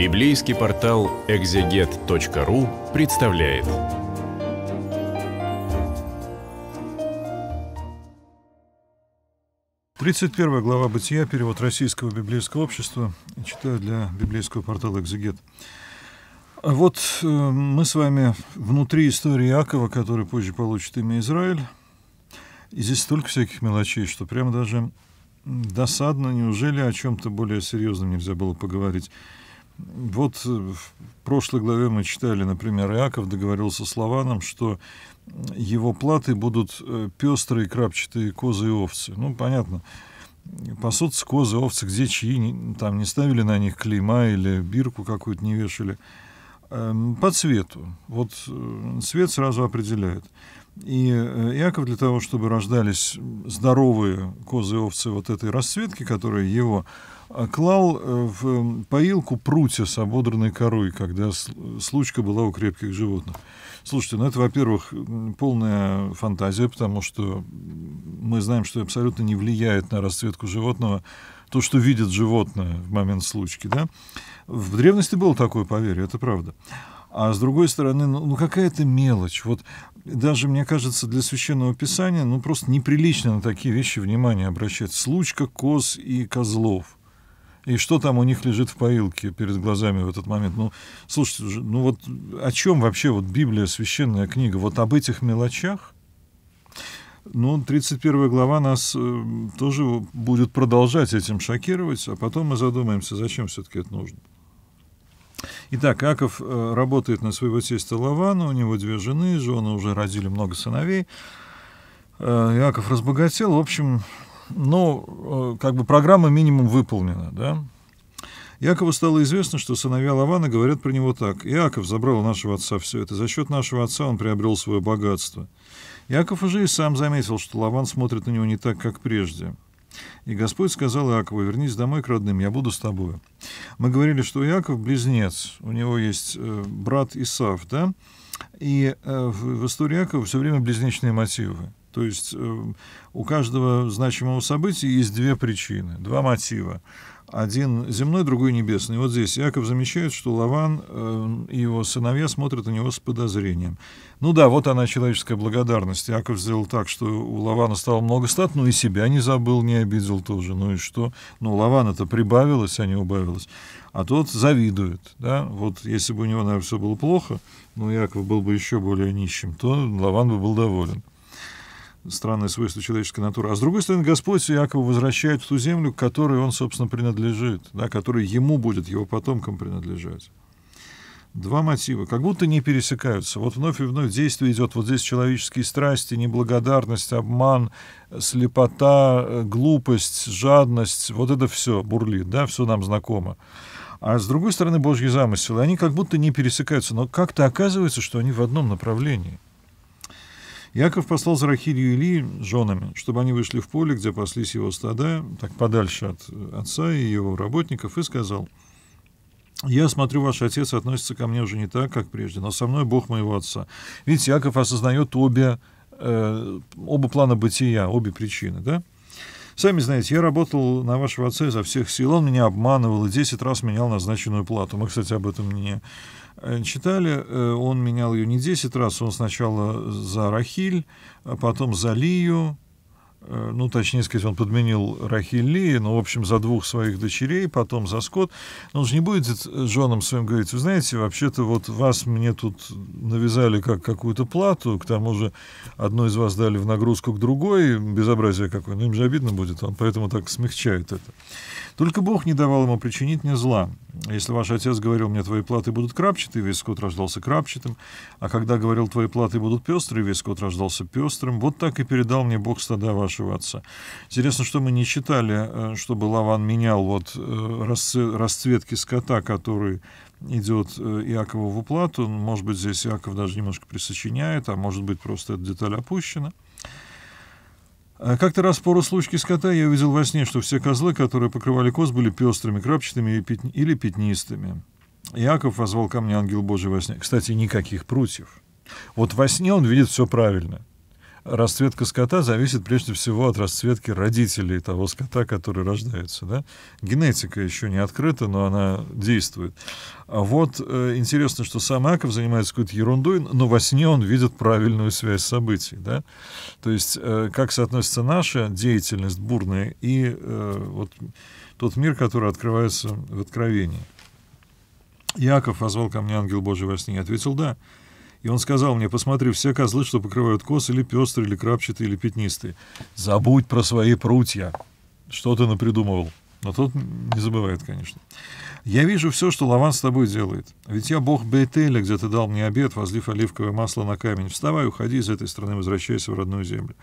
Библейский портал экзегет.ру представляет. Тридцать первая глава Бытия, перевод Российского библейского общества, читаю для библейского портала «Экзегет». А вот э, мы с вами внутри истории Иакова, который позже получит имя Израиль. И здесь столько всяких мелочей, что прямо даже досадно, неужели о чем-то более серьезном нельзя было поговорить. Вот э, в прошлой главе мы читали, например, Иаков договорился с Лаваном, что его платы будут э, пестрые крапчатые козы и овцы. Ну, понятно, пасутся козы, овцы, где чьи, там не ставили на них клейма или бирку какую-то не вешали. Эм, по цвету. Вот цвет э, сразу определяет. И Яков для того, чтобы рождались здоровые козы и овцы вот этой расцветки, которая его а клал э, в эм, поилку прутья с ободранной корой, когда случка была у крепких животных. Слушайте, ну это, во-первых, полная фантазия, потому что мы знаем, что абсолютно не влияет на расцветку животного то, что видит животное в момент случки. Да? В древности было такое поверье, это правда. А с другой стороны, ну, ну какая-то мелочь. Вот даже, мне кажется, для священного писания ну просто неприлично на такие вещи внимание обращать. Случка коз и козлов и что там у них лежит в поилке перед глазами в этот момент. Ну, слушайте, ну вот о чем вообще вот Библия, священная книга? Вот об этих мелочах? Ну, 31 глава нас э, тоже будет продолжать этим шокировать, а потом мы задумаемся, зачем все-таки это нужно. Итак, Аков э, работает на своего тестя Лавана, у него две жены, жены уже родили много сыновей. Э, Иаков разбогател, в общем, ну, э, как бы программа минимум выполнена, да. Якову стало известно, что сыновья Лавана говорят про него так. «Иаков забрал у нашего отца все это. За счет нашего отца он приобрел свое богатство». Яков уже и сам заметил, что Лаван смотрит на него не так, как прежде. И Господь сказал Иакову, вернись домой к родным, я буду с тобой. Мы говорили, что Иаков близнец, у него есть э, брат Исав, да? И э, в, в истории Иакова все время близнечные мотивы. То есть э, у каждого значимого события есть две причины, два мотива. Один земной, другой небесный. И вот здесь Яков замечает, что Лаван э, и его сыновья смотрят на него с подозрением. Ну да, вот она человеческая благодарность. Яков сделал так, что у Лавана стало много стат, но и себя не забыл, не обидел тоже. Ну и что? Ну, Лаван это прибавилось, а не убавилось. А тот завидует. Да? Вот если бы у него, наверное, все было плохо, ну, Яков был бы еще более нищим, то Лаван бы был доволен странное свойство человеческой натуры. А с другой стороны, Господь Иакова возвращает в ту землю, которой он, собственно, принадлежит, да, которая ему будет, его потомкам принадлежать. Два мотива, как будто не пересекаются. Вот вновь и вновь действие идет. Вот здесь человеческие страсти, неблагодарность, обман, слепота, э, глупость, жадность. Вот это все бурлит, да, все нам знакомо. А с другой стороны, Божьи замыслы, они как будто не пересекаются, но как-то оказывается, что они в одном направлении — Яков послал за Рахилью и Ли женами, чтобы они вышли в поле, где паслись его стада, так подальше от э, отца и его работников, и сказал, «Я смотрю, ваш отец относится ко мне уже не так, как прежде, но со мной Бог моего отца». Видите, Яков осознает обе, э, оба плана бытия, обе причины, да? Сами знаете, я работал на вашего отца изо всех сил, он меня обманывал и 10 раз менял назначенную плату. Мы, кстати, об этом не Э, читали. Э, он менял ее не 10 раз, он сначала за Рахиль, а потом за Лию, э, ну, точнее сказать, он подменил Рахиль Ли, ну, в общем, за двух своих дочерей, потом за Скотт. Но он же не будет женам своим говорить, вы знаете, вообще-то вот вас мне тут навязали как какую-то плату, к тому же одну из вас дали в нагрузку к другой, безобразие какое, ну, им же обидно будет, он поэтому так смягчает это. Только Бог не давал ему причинить мне зла. Если ваш отец говорил мне, твои платы будут крапчатые, весь скот рождался крапчатым, а когда говорил, твои платы будут пестрые, весь скот рождался пестрым, вот так и передал мне Бог стада вашего отца. Интересно, что мы не читали, э, чтобы Лаван менял вот э, расцветки скота, который идет э, Иакову в уплату. Может быть, здесь Иаков даже немножко присочиняет, а может быть, просто эта деталь опущена. А как-то раз по случки скота я увидел во сне, что все козлы, которые покрывали коз, были пестрыми, крапчатыми или пятнистыми. Иаков возвал ко мне ангел Божий во сне. Кстати, никаких прутьев. Вот во сне он видит все правильно расцветка скота зависит прежде всего от расцветки родителей того скота, который рождается. Да? Генетика еще не открыта, но она действует. А вот э, интересно, что сам Аков занимается какой-то ерундой, но во сне он видит правильную связь событий. Да? То есть э, как соотносится наша деятельность бурная и э, вот тот мир, который открывается в откровении. Яков позвал ко мне ангел Божий во сне. Я ответил «да». И он сказал мне, посмотри, все козлы, что покрывают кос, или пестрые, или крапчатые, или пятнистые. Забудь про свои прутья. Что ты напридумывал? Но тот не забывает, конечно. «Я вижу все, что Лаван с тобой делает. Ведь я бог Бейтеля, где ты дал мне обед, возлив оливковое масло на камень. Вставай, уходи из этой страны, возвращайся в родную землю».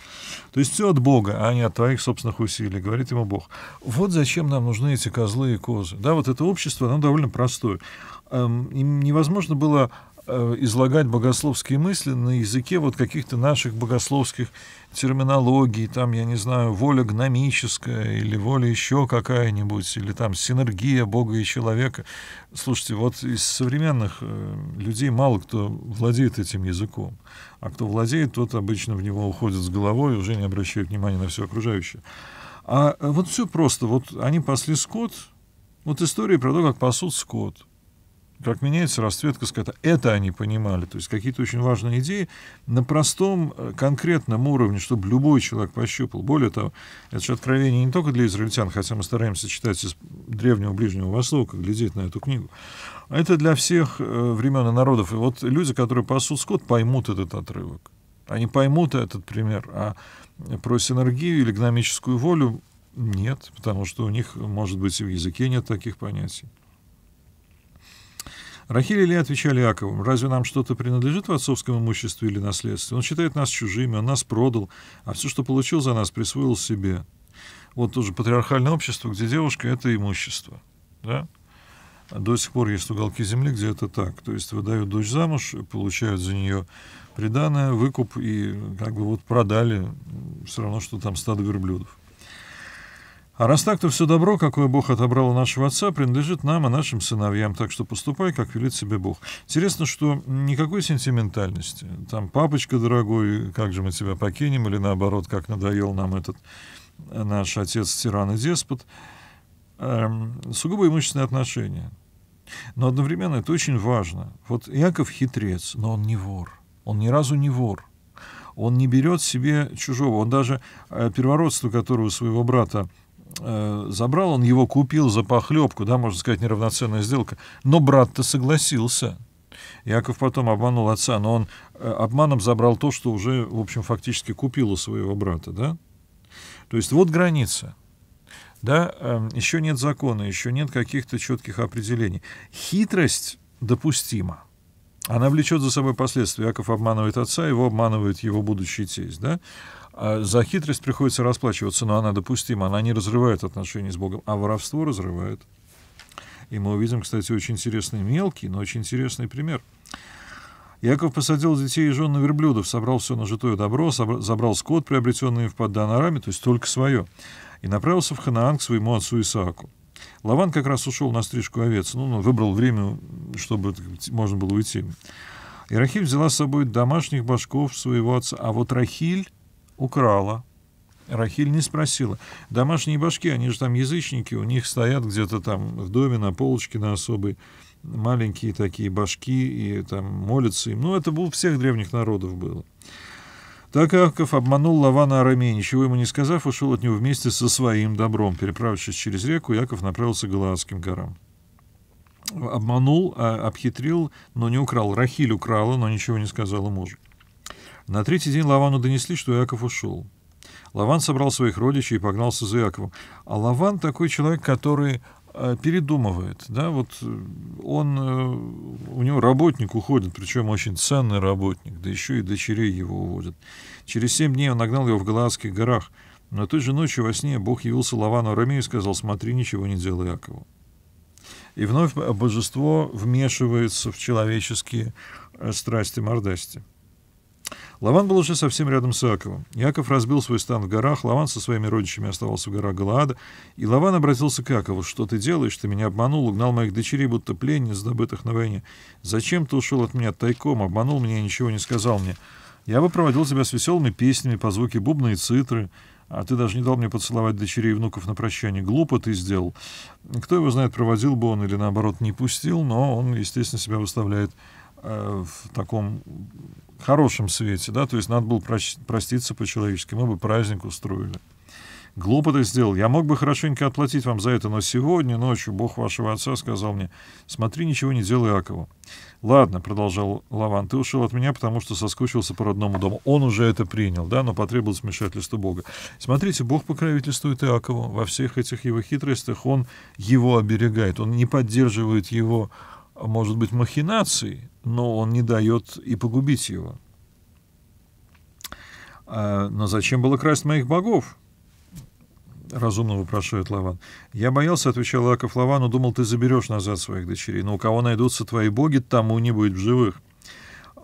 То есть все от Бога, а не от твоих собственных усилий, говорит ему Бог. Вот зачем нам нужны эти козлы и козы. Да, вот это общество, оно довольно простое. Эм, им невозможно было Э, излагать богословские мысли на языке вот каких-то наших богословских терминологий, там, я не знаю, воля гномическая или воля еще какая-нибудь, или там синергия Бога и человека. Слушайте, вот из современных э, людей мало кто владеет этим языком, а кто владеет, тот обычно в него уходит с головой и уже не обращает внимания на все окружающее. А э, вот все просто, вот они пасли скот, вот история про то, как пасут скот — как меняется расцветка скота. Это они понимали. То есть какие-то очень важные идеи на простом, э, конкретном уровне, чтобы любой человек пощупал. Более того, это же откровение не только для израильтян, хотя мы стараемся читать из Древнего Ближнего Востока, глядеть на эту книгу. А это для всех э, времен и народов. И вот люди, которые пасут скот, поймут этот отрывок. Они поймут этот пример. А про синергию или гномическую волю нет, потому что у них, может быть, и в языке нет таких понятий. Рахиль и Лея отвечали Якову, «Разве нам что-то принадлежит в отцовском имуществе или наследстве? Он считает нас чужими, он нас продал, а все, что получил за нас, присвоил себе». Вот тоже патриархальное общество, где девушка — это имущество. Да? До сих пор есть уголки земли, где это так. То есть выдают дочь замуж, получают за нее приданное, выкуп, и как бы вот продали все равно, что там стадо верблюдов. А раз так, то все добро, какое Бог отобрал у нашего отца, принадлежит нам и нашим сыновьям, так что поступай, как велит себе Бог. Интересно, что никакой сентиментальности. Там, папочка дорогой, как же мы тебя покинем, или наоборот, как надоел нам этот наш отец, тиран и деспот. Эм, сугубо имущественные отношения. Но одновременно это очень важно. Вот Яков хитрец, но он не вор. Он ни разу не вор он не берет себе чужого. Он даже э, первородство, которого своего брата Э, забрал, он его купил за похлебку, да, можно сказать, неравноценная сделка. Но брат-то согласился. Яков потом обманул отца, но он э, обманом забрал то, что уже, в общем, фактически купил у своего брата, да? То есть вот граница. Да, эм, еще нет закона, еще нет каких-то четких определений. Хитрость допустима. Она влечет за собой последствия. Яков обманывает отца, его обманывает его будущий тесть. Да? А за хитрость приходится расплачиваться, но она допустима, она не разрывает отношения с Богом, а воровство разрывает. И мы увидим, кстати, очень интересный мелкий, но очень интересный пример. Яков посадил детей и жен на верблюдов, собрал все нажитое добро, забрал скот, приобретенный в Падданараме, то есть только свое, и направился в Ханаан к своему отцу Исааку. Лаван как раз ушел на стрижку овец, ну, он ну, выбрал время, чтобы можно было уйти. И Рахиль взяла с собой домашних башков своего отца, а вот Рахиль украла. Рахиль не спросила. Домашние башки, они же там язычники, у них стоят где-то там в доме на полочке на особой маленькие такие башки и там молятся им. Ну, это у всех древних народов было. Так Аков обманул Лавана Арамея, ничего ему не сказав, ушел от него вместе со своим добром. Переправившись через реку, Яков направился к Галаадским горам. Обманул, а, обхитрил, но не украл. Рахиль украла, но ничего не сказала мужу. На третий день Лавану донесли, что Иаков ушел. Лаван собрал своих родичей и погнался за Иаковом. А Лаван такой человек, который э, передумывает, да, вот э, он, э, у него работник уходит, причем очень ценный работник, да еще и дочерей его уводят. Через семь дней он нагнал его в Галаадских горах, но той же ночью во сне Бог явился Лавану Арамею и сказал, смотри, ничего не делай Якову. И вновь божество вмешивается в человеческие страсти мордасти. Лаван был уже совсем рядом с Аковом. Яков разбил свой стан в горах, Лаван со своими родичами оставался в горах Галаада, и Лаван обратился к Якову: «Что ты делаешь? Ты меня обманул, угнал моих дочерей, будто пленниц, добытых на войне. Зачем ты ушел от меня тайком, обманул меня и ничего не сказал мне? Я бы проводил тебя с веселыми песнями по звуке бубна и цитры». А ты даже не дал мне поцеловать дочерей и внуков на прощание. Глупо ты сделал. Кто его знает, проводил бы он или, наоборот, не пустил, но он, естественно, себя выставляет э, в таком хорошем свете, да, то есть надо было проститься по-человечески, мы бы праздник устроили. Глупо ты сделал. Я мог бы хорошенько отплатить вам за это, но сегодня ночью Бог вашего отца сказал мне, смотри, ничего не делай Акову. Ладно, продолжал Лаван, ты ушел от меня, потому что соскучился по родному дому. Он уже это принял, да, но потребовалось вмешательство Бога. Смотрите, Бог покровительствует Иакову во всех этих его хитростях, он его оберегает, он не поддерживает его может быть, махинаций, но он не дает и погубить его. А, но зачем было красть моих богов? Разумно вопрошает Лаван. Я боялся, отвечал Лаков Лавану, думал, ты заберешь назад своих дочерей, но у кого найдутся твои боги, тому не будет в живых.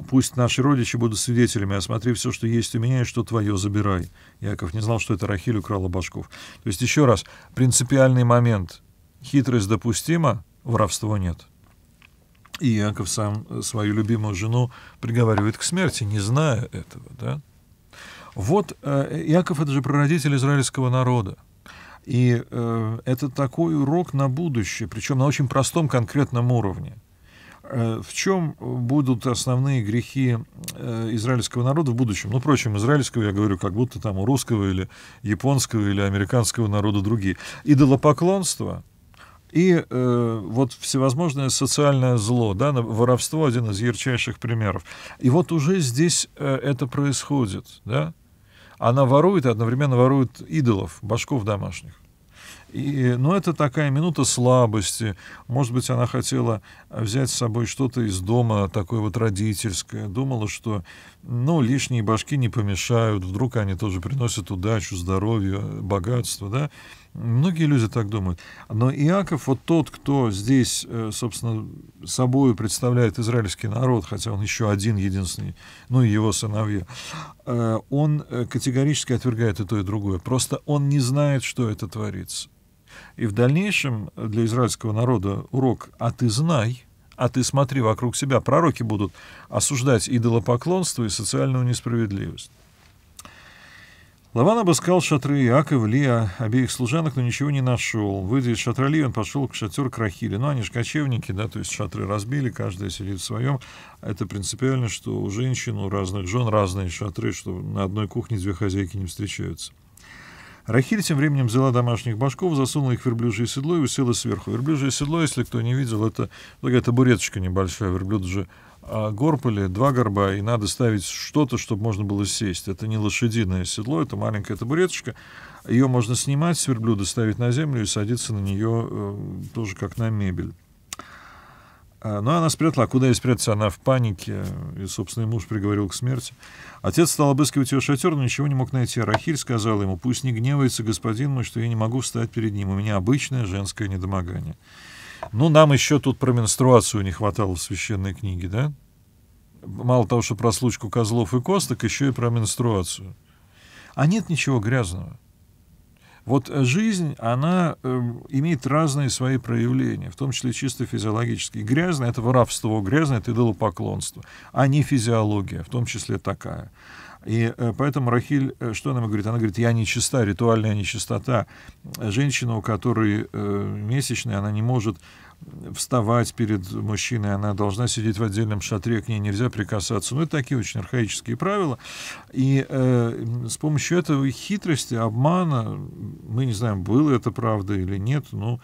Пусть наши родичи будут свидетелями, осмотри все, что есть у меня, и что твое забирай. Яков не знал, что это Рахиль украла башков. То есть, еще раз, принципиальный момент. Хитрость допустима, воровство нет. И Яков сам э, свою любимую жену приговаривает к смерти, не зная этого. Да? Вот э, Яков — это же прародитель израильского народа. И э, это такой урок на будущее, причем на очень простом конкретном уровне. Э, в чем будут основные грехи э, израильского народа в будущем? Ну, впрочем, израильского я говорю, как будто там у русского или японского или американского народа другие. Идолопоклонство — и э, вот всевозможное социальное зло, да, воровство один из ярчайших примеров. И вот уже здесь э, это происходит, да. Она ворует и одновременно ворует идолов, башков домашних. И, ну, это такая минута слабости. Может быть, она хотела взять с собой что-то из дома, такое вот родительское. Думала, что ну, лишние башки не помешают, вдруг они тоже приносят удачу, здоровье, богатство. Да? Многие люди так думают. Но Иаков, вот тот, кто здесь, э, собственно, собой представляет израильский народ, хотя он еще один единственный, ну и его сыновья, э, он э, категорически отвергает и то, и другое. Просто он не знает, что это творится. И в дальнейшем для израильского народа урок «а ты знай», а ты смотри вокруг себя. Пророки будут осуждать идолопоклонство и социальную несправедливость. Лаван обыскал шатры Иакова, Лия, обеих служанок, но ничего не нашел. Выйдя из шатра Лии, он пошел к шатер Крахили. Ну, они же кочевники, да, то есть шатры разбили, каждая сидит в своем. Это принципиально, что у женщин, у разных жен разные шатры, что на одной кухне две хозяйки не встречаются. Рахиль тем временем взяла домашних башков, засунула их в верблюжье седло и усела сверху. Верблюжье седло, если кто не видел, это какая-то буреточка небольшая, верблюд же а горб или два горба, и надо ставить что-то, чтобы можно было сесть. Это не лошадиное седло, это маленькая табуреточка. Ее можно снимать с верблюда, ставить на землю и садиться на нее э, тоже как на мебель. А, но ну, она спрятала, куда ее спрятаться? Она в панике, и собственный муж приговорил к смерти. Отец стал обыскивать ее шатер, но ничего не мог найти. Рахиль сказал ему, пусть не гневается господин мой, что я не могу встать перед ним, у меня обычное женское недомогание. Ну, нам еще тут про менструацию не хватало в священной книге, да? Мало того, что про случку козлов и косток, еще и про менструацию. А нет ничего грязного. Вот жизнь, она э, имеет разные свои проявления, в том числе чисто физиологические. Грязное — это воровство, грязное — это идолопоклонство, а не физиология, в том числе такая. И э, поэтому Рахиль, э, что нам говорит? Она говорит, я нечиста, ритуальная нечистота. Женщина, у которой э, месячная, она не может вставать перед мужчиной, она должна сидеть в отдельном шатре, к ней нельзя прикасаться. Ну, это такие очень архаические правила. И э, с помощью этого хитрости, обмана, мы не знаем, было это правда или нет, но ну,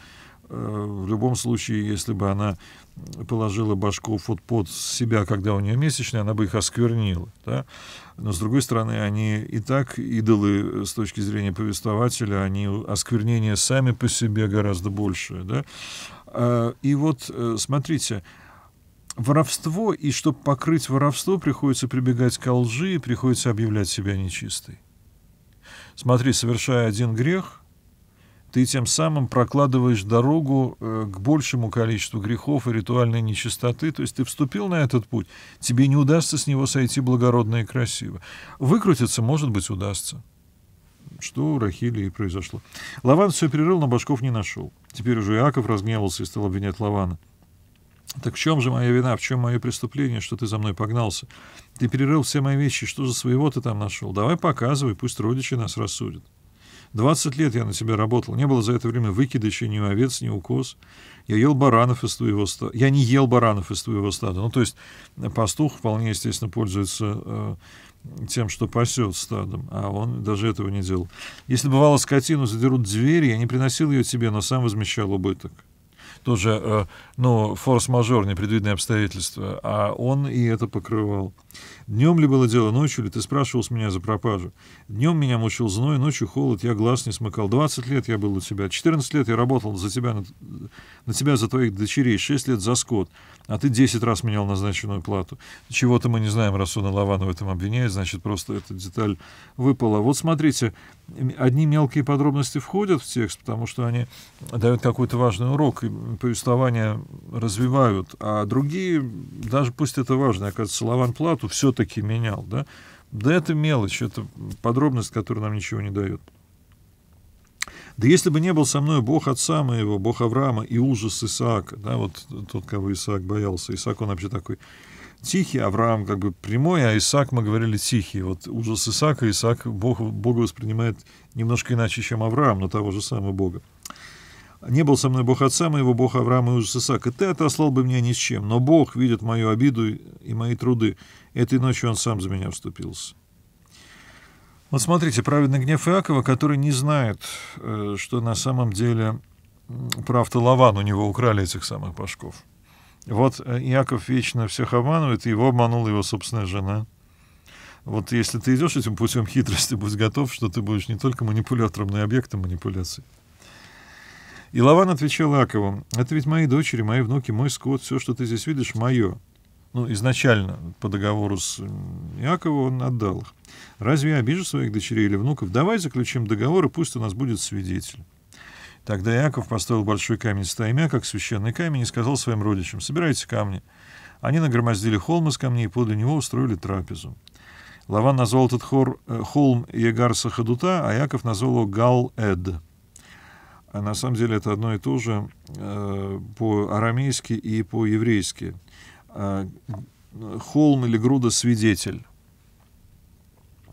Э, в любом случае, если бы она положила башку вот под себя, когда у нее месячные, она бы их осквернила. Да? Но, с другой стороны, они и так идолы э, с точки зрения повествователя, они осквернения сами по себе гораздо больше, Да? А, и вот, э, смотрите, воровство, и чтобы покрыть воровство, приходится прибегать к лжи, приходится объявлять себя нечистой. Смотри, совершая один грех, ты тем самым прокладываешь дорогу э, к большему количеству грехов и ритуальной нечистоты. То есть ты вступил на этот путь, тебе не удастся с него сойти благородно и красиво. Выкрутиться, может быть, удастся. Что у Рахили и произошло. Лаван все перерыл, но башков не нашел. Теперь уже Иаков разгневался и стал обвинять Лавана. «Так в чем же моя вина, в чем мое преступление, что ты за мной погнался? Ты перерыл все мои вещи, что же своего ты там нашел? Давай показывай, пусть родичи нас рассудят». 20 лет я на тебя работал. Не было за это время выкидыша ни у овец, ни у коз. Я ел баранов из твоего стада. Я не ел баранов из твоего стада. Ну, то есть э, пастух вполне, естественно, пользуется э, тем, что пасет стадом, а он даже этого не делал. Если бывало скотину задерут двери, я не приносил ее тебе, но сам возмещал убыток тоже, э, ну, форс-мажор, непредвиденные обстоятельства, а он и это покрывал. Днем ли было дело, ночью ли, ты спрашивал с меня за пропажу. Днем меня мучил зной, ночью холод, я глаз не смыкал. 20 лет я был у тебя, 14 лет я работал за тебя, на, на тебя, за твоих дочерей, 6 лет за скот а ты 10 раз менял назначенную плату. Чего-то мы не знаем, Расуна Лавана в этом обвиняет, значит, просто эта деталь выпала. Вот смотрите, одни мелкие подробности входят в текст, потому что они дают какой-то важный урок, и повествование развивают, а другие, даже пусть это важно, оказывается, Лаван плату все-таки менял, да, да это мелочь, это подробность, которая нам ничего не дает. Да если бы не был со мной Бог Отца моего, Бог Авраама и ужас Исаака, да, вот тот, кого Исаак боялся. Исаак, он вообще такой тихий, Авраам как бы прямой, а Исаак, мы говорили, тихий. Вот ужас Исаака, Исаак Бог, Бога воспринимает немножко иначе, чем Авраам, но того же самого Бога. Не был со мной Бог Отца моего, Бог Авраама и ужас и Ты отослал бы меня ни с чем, но Бог видит мою обиду и мои труды. Этой ночью он сам за меня вступился. Вот смотрите, праведный гнев Иакова, который не знает, э, что на самом деле правда Лаван у него украли этих самых башков. Вот э, Иаков вечно всех обманывает, его обманула его собственная жена. Вот если ты идешь этим путем хитрости, будь готов, что ты будешь не только манипулятором, но и объектом манипуляции. И Лаван отвечал Иакову, «Это ведь мои дочери, мои внуки, мой скот, все, что ты здесь видишь, мое ну, изначально по договору с Иакова он отдал их. Разве я обижу своих дочерей или внуков? Давай заключим договор, и пусть у нас будет свидетель. Тогда Иаков поставил большой камень с таймя, как священный камень, и сказал своим родичам, собирайте камни. Они нагромоздили холм из камней, и подле него устроили трапезу. Лаван назвал этот хор, э, холм Егарса Хадута, а Яков назвал его Гал-Эд. А на самом деле это одно и то же э, по-арамейски и по-еврейски. Э, холм или груда свидетель.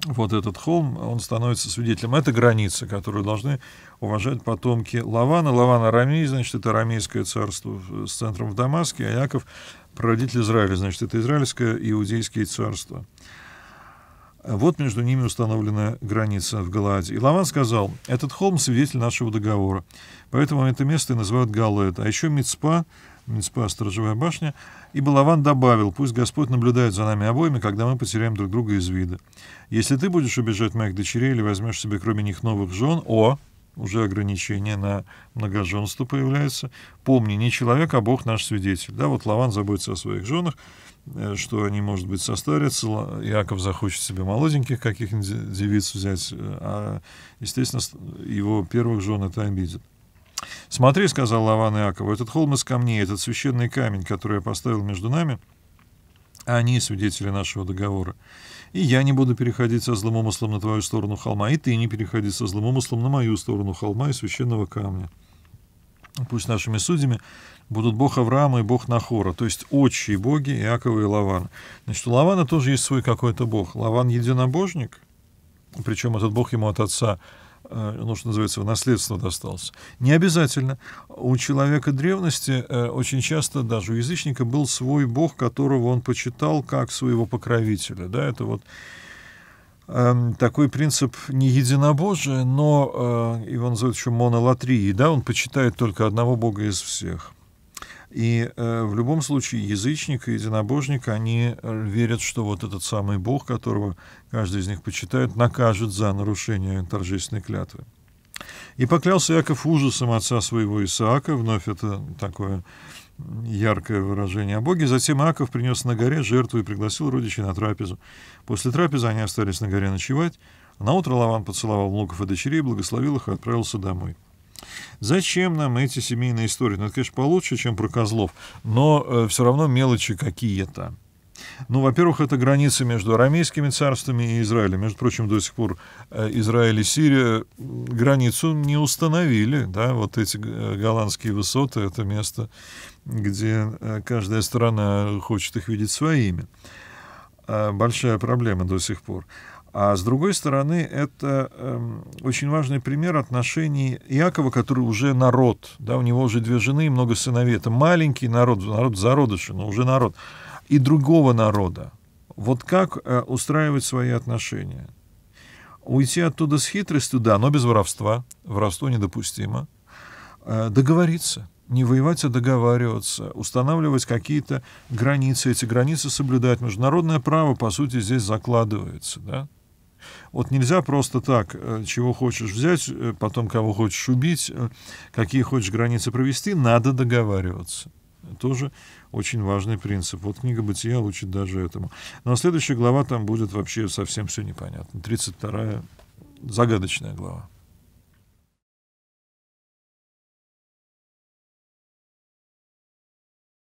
Вот этот холм, он становится свидетелем. Это граница, которую должны уважать потомки Лавана. Лаван Арамей, значит, это арамейское царство с центром в Дамаске, а Яков — прародитель Израиля, значит, это израильское иудейское царство. Вот между ними установлена граница в Галааде. И Лаван сказал, этот холм свидетель нашего договора, поэтому это место и называют Галаэд. А еще Мицпа, Мицпа — сторожевая башня, и Лаван добавил, пусть Господь наблюдает за нами обоими, когда мы потеряем друг друга из вида. Если ты будешь убежать моих дочерей или возьмешь себе кроме них новых жен, о, уже ограничение на многоженство появляется. Помни, не человек, а Бог наш свидетель. Да, вот Лаван заботится о своих женах, Э, что они, может быть, состарятся, Яков захочет себе молоденьких каких-нибудь девиц взять, э, а, естественно, его первых жен это обидит. «Смотри», — сказал Лаван Иакову, — «этот холм из камней, этот священный камень, который я поставил между нами, они свидетели нашего договора. И я не буду переходить со злым умыслом на твою сторону холма, и ты не переходи со злым умыслом на мою сторону холма и священного камня» пусть нашими судьями, будут бог Авраама и бог Нахора, то есть отчие боги Иакова и Лавана. Значит, у Лавана тоже есть свой какой-то бог. Лаван — единобожник, причем этот бог ему от отца э, ну, что называется, в наследство достался. Не обязательно. У человека древности э, очень часто, даже у язычника, был свой бог, которого он почитал как своего покровителя. Да, это вот Эм, такой принцип не единобожие, но э, его называют еще монолатрии, да, он почитает только одного Бога из всех. И э, в любом случае язычник и единобожник, они верят, что вот этот самый Бог, которого каждый из них почитает, накажет за нарушение торжественной клятвы. И поклялся Яков ужасом отца своего Исаака, вновь это такое яркое выражение о Боге. Затем Иаков принес на горе жертву и пригласил родичей на трапезу. После трапезы они остались на горе ночевать. На утро Лаван поцеловал внуков и дочерей, благословил их и отправился домой. Зачем нам эти семейные истории? Ну, это, конечно, получше, чем про козлов, но э, все равно мелочи какие-то. Ну, во-первых, это граница между арамейскими царствами и Израилем. Между прочим, до сих пор э, Израиль и Сирия границу не установили. Да? Вот эти э, голландские высоты — это место, где э, каждая страна хочет их видеть своими. А, большая проблема до сих пор. А с другой стороны, это эм, очень важный пример отношений Иакова, который уже народ. Да, у него уже две жены и много сыновей. Это маленький народ, народ зародыши, но уже народ и другого народа. Вот как э, устраивать свои отношения. Уйти оттуда с хитростью, да, но без воровства. Воровство недопустимо. Э, договориться. Не воевать, а договариваться, устанавливать какие-то границы, эти границы соблюдать. Международное право, по сути, здесь закладывается. Да? Вот нельзя просто так, э, чего хочешь взять, потом кого хочешь убить, какие хочешь границы провести, надо договариваться. Тоже очень важный принцип. Вот книга «Бытия» учит даже этому. Но ну, а следующая глава там будет вообще совсем все непонятно. 32-я загадочная глава.